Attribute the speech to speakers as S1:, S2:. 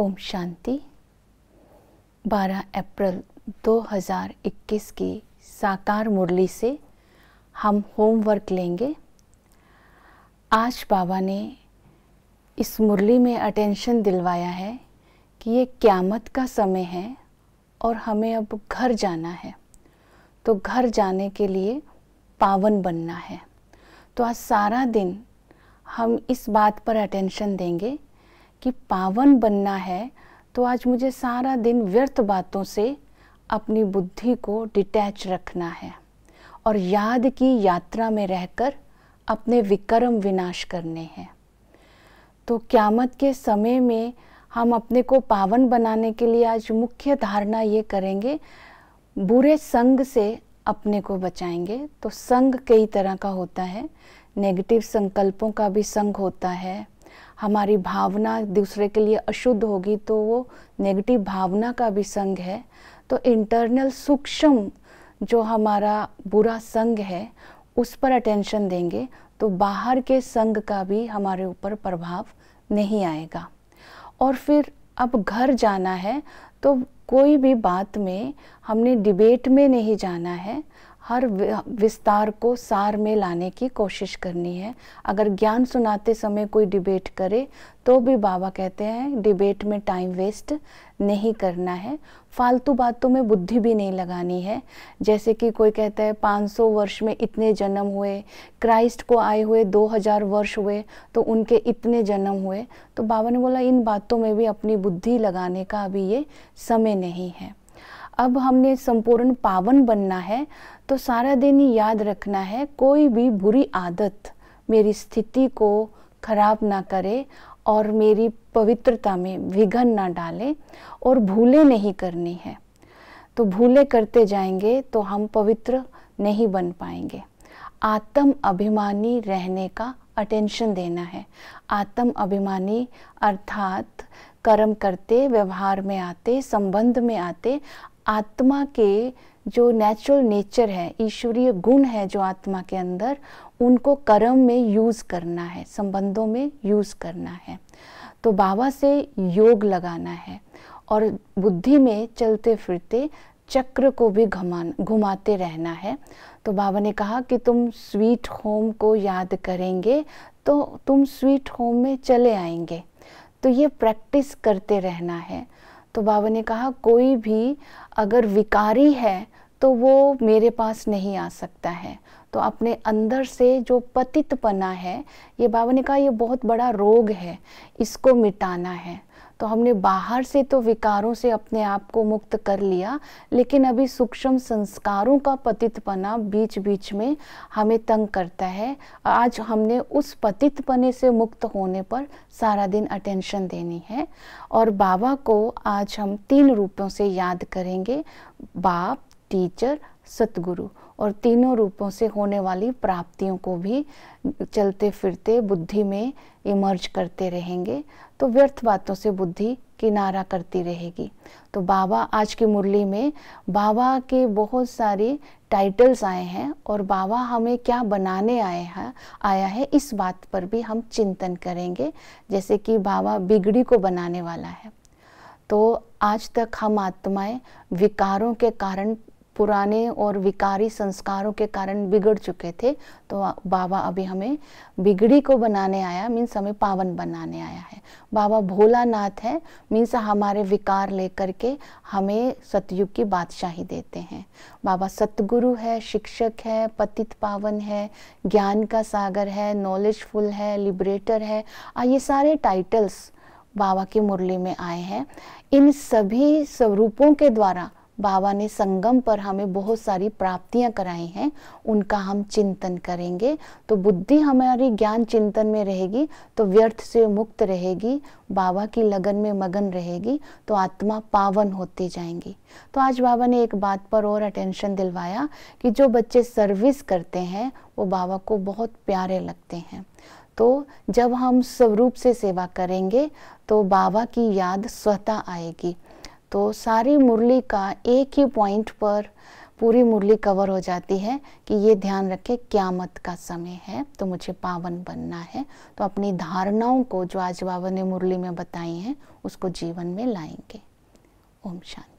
S1: ओम शांति 12 अप्रैल 2021 की साकार मुरली से हम होमवर्क लेंगे आज बाबा ने इस मुरली में अटेंशन दिलवाया है कि ये क्यामत का समय है और हमें अब घर जाना है तो घर जाने के लिए पावन बनना है तो आज सारा दिन हम इस बात पर अटेंशन देंगे कि पावन बनना है तो आज मुझे सारा दिन व्यर्थ बातों से अपनी बुद्धि को डिटैच रखना है और याद की यात्रा में रहकर अपने विक्रम विनाश करने हैं तो क्यामत के समय में हम अपने को पावन बनाने के लिए आज मुख्य धारणा ये करेंगे बुरे संग से अपने को बचाएंगे तो संग कई तरह का होता है नेगेटिव संकल्पों का भी संग होता है हमारी भावना दूसरे के लिए अशुद्ध होगी तो वो नेगेटिव भावना का भी संग है तो इंटरनल सूक्ष्म जो हमारा बुरा संग है उस पर अटेंशन देंगे तो बाहर के संग का भी हमारे ऊपर प्रभाव नहीं आएगा और फिर अब घर जाना है तो कोई भी बात में हमने डिबेट में नहीं जाना है हर विस्तार को सार में लाने की कोशिश करनी है अगर ज्ञान सुनाते समय कोई डिबेट करे तो भी बाबा कहते हैं डिबेट में टाइम वेस्ट नहीं करना है फालतू बातों में बुद्धि भी नहीं लगानी है जैसे कि कोई कहता है 500 वर्ष में इतने जन्म हुए क्राइस्ट को आए हुए 2000 वर्ष हुए तो उनके इतने जन्म हुए तो बाबा ने बोला इन बातों में भी अपनी बुद्धि लगाने का अभी ये समय नहीं है अब हमने संपूर्ण पावन बनना है तो सारा दिन याद रखना है कोई भी बुरी आदत मेरी स्थिति को खराब ना करे और मेरी पवित्रता में विघन ना डाले और भूले नहीं करनी है तो भूले करते जाएंगे तो हम पवित्र नहीं बन पाएंगे आत्म अभिमानी रहने का अटेंशन देना है आत्म अभिमानी अर्थात कर्म करते व्यवहार में आते संबंध में आते आत्मा के जो नेचुरल नेचर है ईश्वरीय गुण है जो आत्मा के अंदर उनको कर्म में यूज़ करना है संबंधों में यूज़ करना है तो बाबा से योग लगाना है और बुद्धि में चलते फिरते चक्र को भी घुमा घुमाते रहना है तो बाबा ने कहा कि तुम स्वीट होम को याद करेंगे तो तुम स्वीट होम में चले आएंगे तो ये प्रैक्टिस करते रहना है तो बाबा ने कहा कोई भी अगर विकारी है तो वो मेरे पास नहीं आ सकता है तो अपने अंदर से जो पतित पना है ये बाबा ने कहा ये बहुत बड़ा रोग है इसको मिटाना है तो हमने बाहर से तो विकारों से अपने आप को मुक्त कर लिया लेकिन अभी सूक्ष्म संस्कारों का पतितपना बीच बीच में हमें तंग करता है आज हमने उस पतितपने से मुक्त होने पर सारा दिन अटेंशन देनी है और बाबा को आज हम तीन रूपों से याद करेंगे बाप टीचर सतगुरु और तीनों रूपों से होने वाली प्राप्तियों को भी चलते फिरते बुद्धि में इमर्ज करते रहेंगे तो व्यर्थ बातों से बुद्धि किनारा करती रहेगी तो बाबा आज की मुरली में बाबा के बहुत सारे टाइटल्स आए हैं और बाबा हमें क्या बनाने आए हैं आया है इस बात पर भी हम चिंतन करेंगे जैसे कि बाबा बिगड़ी को बनाने वाला है तो आज तक हम आत्माएं विकारों के कारण पुराने और विकारी संस्कारों के कारण बिगड़ चुके थे तो बाबा अभी हमें बिगड़ी को बनाने आया मीन्स हमें पावन बनाने आया है बाबा भोला नाथ है मीन्स हमारे विकार लेकर के हमें सतयुग की बादशाही देते हैं बाबा सतगुरु है शिक्षक है पतित पावन है ज्ञान का सागर है नॉलेजफुल है लिबरेटर है ये सारे टाइटल्स बाबा की मुरली में आए हैं इन सभी स्वरूपों के द्वारा बाबा ने संगम पर हमें बहुत सारी प्राप्तियां कराई हैं उनका हम चिंतन करेंगे तो बुद्धि हमारी ज्ञान चिंतन में रहेगी तो व्यर्थ से मुक्त रहेगी बाबा की लगन में मगन रहेगी तो आत्मा पावन होती जाएंगी तो आज बाबा ने एक बात पर और अटेंशन दिलवाया कि जो बच्चे सर्विस करते हैं वो बाबा को बहुत प्यारे लगते हैं तो जब हम स्वरूप से सेवा करेंगे तो बाबा की याद स्वतः आएगी तो सारी मुरली का एक ही पॉइंट पर पूरी मुरली कवर हो जाती है कि ये ध्यान रखें क्यामत का समय है तो मुझे पावन बनना है तो अपनी धारणाओं को जो आज बाबा ने मुरली में बताई हैं उसको जीवन में लाएंगे ओम शांति